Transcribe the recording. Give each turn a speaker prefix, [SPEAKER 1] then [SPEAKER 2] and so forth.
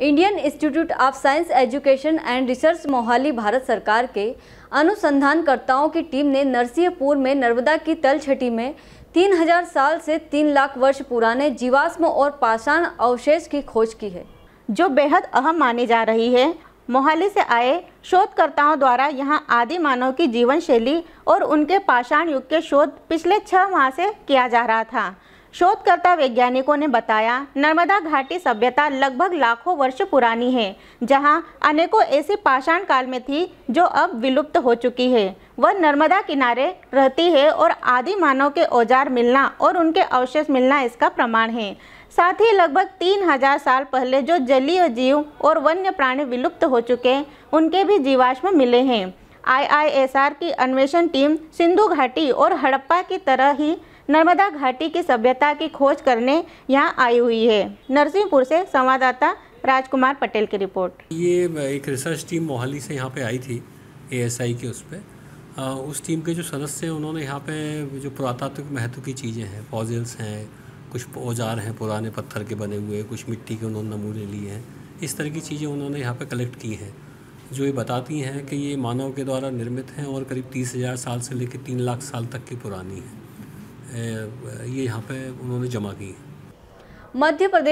[SPEAKER 1] Indian Institute of Science Education and Research Mohali Bharat सरकार के अनुसंधानकर्ताओं की टीम ने नरसिंहपुर में नर्मदा की तलछटी में 3000 साल से 3 लाख वर्ष पुराने जीवाश्म और पाषाण
[SPEAKER 2] अवशेष की खोज की है जो बेहद अहम मानी जा रही है मोहाली से आए शोधकर्ताओं द्वारा यहां आदि मानव की जीवन शैली और उनके पाषाण युग के शोध पिछले छः माह से किया जा रहा था शोधकर्ता वैज्ञानिकों ने बताया नर्मदा घाटी सभ्यता लगभग लाखों वर्ष पुरानी है जहां अनेकों ऐसे पाषाण काल में थी जो अब विलुप्त हो चुकी है वह नर्मदा किनारे रहती है और आदि मानव के औजार मिलना और उनके अवशेष मिलना इसका प्रमाण है साथ ही लगभग तीन हजार साल पहले जो जलीय जीव और वन्य प्राणी विलुप्त हो चुके उनके भी जीवाश्म मिले हैं आईआईएसआर की अन्वेषण टीम सिंधु घाटी और हड़प्पा की तरह ही नर्मदा घाटी की सभ्यता की खोज करने यहाँ आई हुई है नरसिंहपुर से संवाददाता राजकुमार पटेल की रिपोर्ट
[SPEAKER 3] ये एक रिसर्च टीम मोहाली से यहाँ पे आई थी एएसआई के उस पर उस टीम के जो सदस्य हैं उन्होंने यहाँ पे जो पुरातात्विक महत्व की चीज़ें हैं पॉजल्स हैं कुछ औजार हैं पुराने पत्थर के बने हुए कुछ मिट्टी के उन्होंने नमूने लिए हैं इस तरह की चीज़ें उन्होंने यहाँ पे कलेक्ट की हैं जो ये बताती हैं कि ये मानव के द्वारा निर्मित हैं और करीब तीस हज़ार साल से लेकर तीन लाख साल तक की पुरानी हैं ये यहाँ पे उन्होंने जमा की
[SPEAKER 1] मध्य प्रदेश